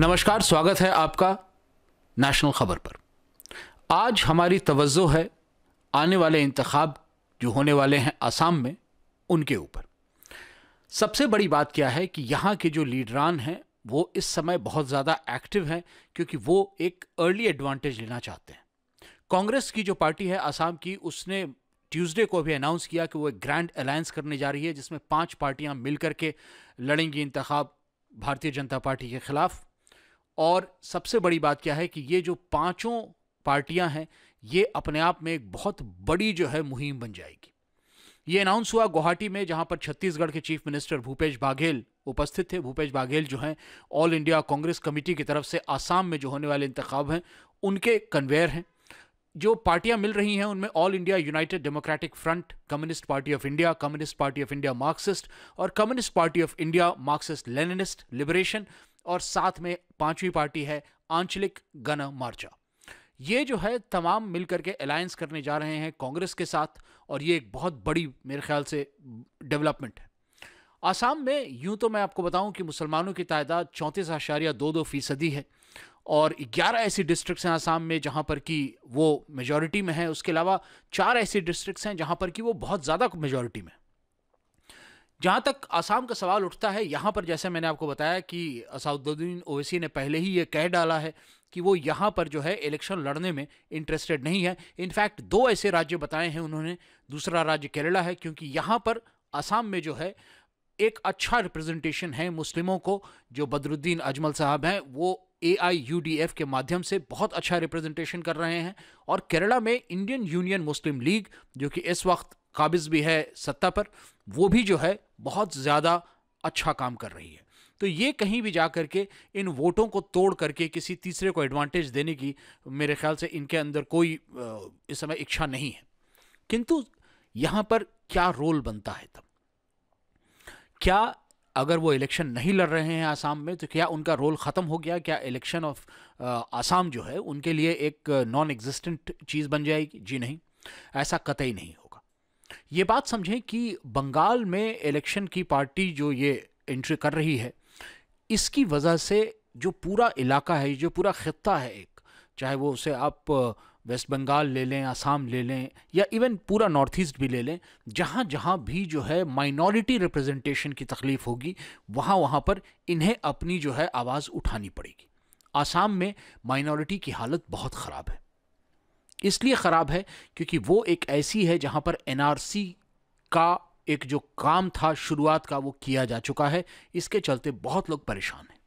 नमस्कार स्वागत है आपका नेशनल ख़बर पर आज हमारी तवज्जो है आने वाले इंतखब जो होने वाले हैं आसाम में उनके ऊपर सबसे बड़ी बात क्या है कि यहाँ के जो लीडरान हैं वो इस समय बहुत ज़्यादा एक्टिव हैं क्योंकि वो एक अर्ली एडवांटेज लेना चाहते हैं कांग्रेस की जो पार्टी है आसाम की उसने ट्यूसडे को भी अनाउंस किया कि वो एक ग्रैंड अलायंस करने जा रही है जिसमें पांच पार्टियां मिलकर के लड़ेंगी इंतखब भारतीय जनता पार्टी के खिलाफ और सबसे बड़ी बात क्या है कि ये जो पांचों पार्टियां हैं ये अपने आप में एक बहुत बड़ी जो है मुहिम बन जाएगी ये अनाउंस हुआ गुवाहाटी में जहां पर छत्तीसगढ़ के चीफ मिनिस्टर भूपेश बाघेल उपस्थित थे भूपेश बाघेल जो हैं ऑल इंडिया कांग्रेस कमेटी की तरफ से आसाम में जो होने वाले इंतखब हैं उनके कन्वेयर हैं जो पार्टियां मिल रही हैं उनमें All India United Democratic Front Communist Party of India Communist Party of India Marxist और Communist Party of India Marxist Leninist Liberation और साथ में पांचवी पार्टी है आंचलिक गण मोर्चा ये जो है तमाम मिलकर के अलायंस करने जा रहे हैं कांग्रेस के साथ और ये एक बहुत बड़ी मेरे ख्याल से डेवलपमेंट है आसाम में यूं तो मैं आपको बताऊं कि मुसलमानों की तादाद चौंतीस आशारिया दो दो फीसदी है और 11 ऐसी डिस्ट्रिक्ट्स हैं आसाम में जहां पर कि वो मेजॉरिटी में है उसके अलावा चार ऐसी डिस्ट्रिक्ट्स हैं जहां पर कि वो बहुत ज़्यादा मेजॉरिटी में जहाँ तक आसाम का सवाल उठता है यहाँ पर जैसे मैंने आपको बताया कि असदुद्दीन ओवैसी ने पहले ही ये कह डाला है कि वो यहाँ पर जो है इलेक्शन लड़ने में इंटरेस्टेड नहीं है इनफैक्ट दो ऐसे राज्य बताए हैं उन्होंने दूसरा राज्य केरला है क्योंकि यहाँ पर आसाम में जो है एक अच्छा रिप्रेजेंटेशन है मुस्लिमों को जो बदरुद्दीन अजमल साहब हैं वो A I U D F के माध्यम से बहुत अच्छा रिप्रेजेंटेशन कर रहे हैं और केरला में इंडियन यूनियन मुस्लिम लीग जो कि इस वक्त काबिज भी है सत्ता पर वो भी जो है बहुत ज़्यादा अच्छा काम कर रही है तो ये कहीं भी जा करके इन वोटों को तोड़ करके किसी तीसरे को एडवांटेज देने की मेरे ख्याल से इनके अंदर कोई इस समय इच्छा नहीं है किंतु यहाँ पर क्या रोल बनता है तब क्या अगर वो इलेक्शन नहीं लड़ रहे हैं आसाम में तो क्या उनका रोल ख़त्म हो गया क्या इलेक्शन ऑफ आसाम जो है उनके लिए एक नॉन एग्जिस्टेंट चीज़ बन जाएगी जी नहीं ऐसा कतई नहीं ये बात समझें कि बंगाल में इलेक्शन की पार्टी जो ये एंट्री कर रही है इसकी वजह से जो पूरा इलाका है जो पूरा ख़त्ता है एक चाहे वो उसे आप वेस्ट बंगाल ले लें आसाम ले लें या इवन पूरा नॉर्थ ईस्ट भी ले लें जहाँ जहाँ भी जो है माइनॉरिटी रिप्रेजेंटेशन की तकलीफ़ होगी वहाँ वहाँ पर इन्हें अपनी जो है आवाज़ उठानी पड़ेगी आसाम में माइनॉरिटी की हालत बहुत ख़राब है इसलिए ख़राब है क्योंकि वो एक ऐसी है जहां पर एनआरसी का एक जो काम था शुरुआत का वो किया जा चुका है इसके चलते बहुत लोग परेशान हैं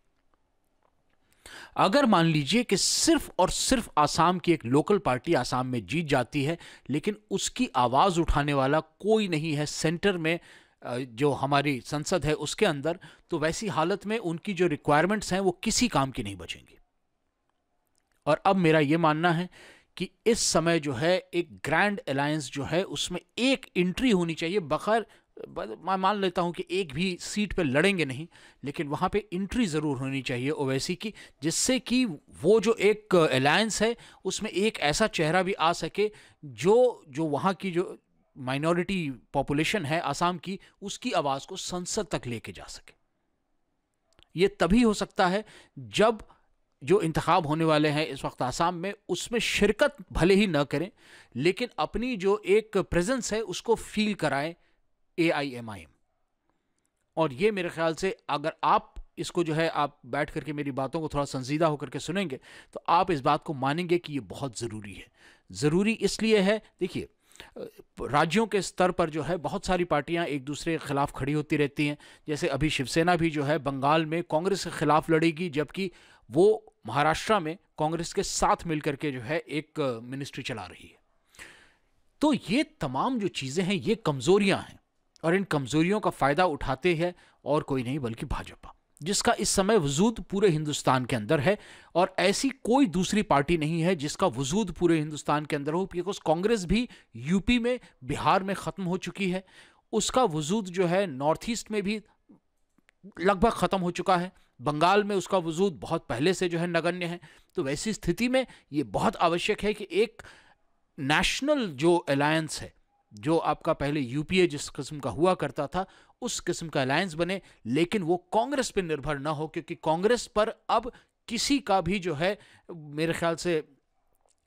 अगर मान लीजिए कि सिर्फ और सिर्फ आसाम की एक लोकल पार्टी आसाम में जीत जाती है लेकिन उसकी आवाज़ उठाने वाला कोई नहीं है सेंटर में जो हमारी संसद है उसके अंदर तो वैसी हालत में उनकी जो रिक्वायरमेंट्स हैं वो किसी काम की नहीं बचेंगी और अब मेरा ये मानना है कि इस समय जो है एक ग्रैंड अलायंस जो है उसमें एक एंट्री होनी चाहिए बखैर मैं मान लेता हूं कि एक भी सीट पे लड़ेंगे नहीं लेकिन वहां पे इंट्री ज़रूर होनी चाहिए ओवैसी की जिससे कि वो जो एक अलायंस है उसमें एक ऐसा चेहरा भी आ सके जो जो वहाँ की जो माइनॉरिटी पॉपुलेशन है आसाम की उसकी आवाज़ को संसद तक लेके जा सके ये तभी हो सकता है जब जो इंतखब होने वाले हैं इस वक्त आसाम में उसमें शिरकत भले ही ना करें लेकिन अपनी जो एक प्रेजेंस है उसको फील कराएं ए आई एम आई एम और ये मेरे ख्याल से अगर आप इसको जो है आप बैठ करके मेरी बातों को थोड़ा संजीदा होकर के सुनेंगे तो आप इस बात को मानेंगे कि ये बहुत ज़रूरी है ज़रूरी इसलिए है देखिए राज्यों के स्तर पर जो है बहुत सारी पार्टियां एक दूसरे के खिलाफ खड़ी होती रहती हैं जैसे अभी शिवसेना भी जो है बंगाल में कांग्रेस के खिलाफ लड़ेगी जबकि वो महाराष्ट्र में कांग्रेस के साथ मिलकर के जो है एक मिनिस्ट्री चला रही है तो ये तमाम जो चीज़ें हैं ये कमजोरियां हैं और इन कमजोरियों का फ़ायदा उठाते हैं और कोई नहीं बल्कि भाजपा जिसका इस समय वजूद पूरे हिंदुस्तान के अंदर है और ऐसी कोई दूसरी पार्टी नहीं है जिसका वजूद पूरे हिंदुस्तान के अंदर हो बिकॉज कांग्रेस भी यूपी में बिहार में ख़त्म हो चुकी है उसका वजूद जो है नॉर्थ ईस्ट में भी लगभग ख़त्म हो चुका है बंगाल में उसका वजूद बहुत पहले से जो है नगण्य है तो वैसी स्थिति में ये बहुत आवश्यक है कि एक नेशनल जो अलायंस है जो आपका पहले यूपीए जिस किस्म का हुआ करता था उस किस्म का अलायंस बने लेकिन वो कांग्रेस पर निर्भर ना हो क्योंकि कांग्रेस पर अब किसी का भी जो है मेरे ख्याल से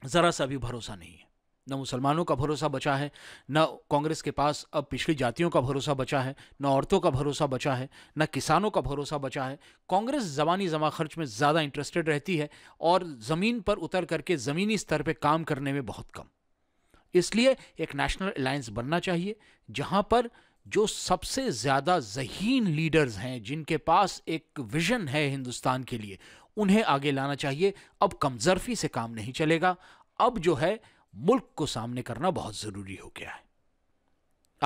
ज़रा सा भी भरोसा नहीं है न मुसलमानों का भरोसा बचा है न कांग्रेस के पास अब पिछड़ी जातियों का भरोसा बचा है न औरतों का भरोसा बचा है न किसानों का भरोसा बचा है कांग्रेस जबानी जमा खर्च में ज़्यादा इंटरेस्टेड रहती है और ज़मीन पर उतर करके ज़मीनी स्तर पर काम करने में बहुत कम इसलिए एक नेशनल अलायंस बनना चाहिए जहाँ पर जो सबसे ज़्यादा जहीन लीडर्स हैं जिनके पास एक विजन है हिंदुस्तान के लिए उन्हें आगे लाना चाहिए अब कमजरफी से काम नहीं चलेगा अब जो है मुल्क को सामने करना बहुत ज़रूरी हो गया है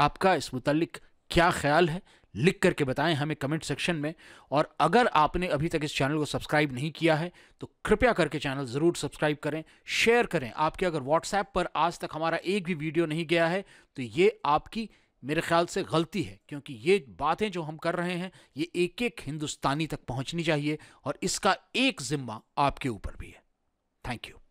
आपका इस मुतलक क्या ख्याल है लिख करके बताएं हमें कमेंट सेक्शन में और अगर आपने अभी तक इस चैनल को सब्सक्राइब नहीं किया है तो कृपया करके चैनल ज़रूर सब्सक्राइब करें शेयर करें आपके अगर व्हाट्सएप पर आज तक हमारा एक भी वीडियो नहीं गया है तो ये आपकी मेरे ख्याल से गलती है क्योंकि ये बातें जो हम कर रहे हैं ये एक एक हिंदुस्तानी तक पहुंचनी चाहिए और इसका एक जिम्मा आपके ऊपर भी है थैंक यू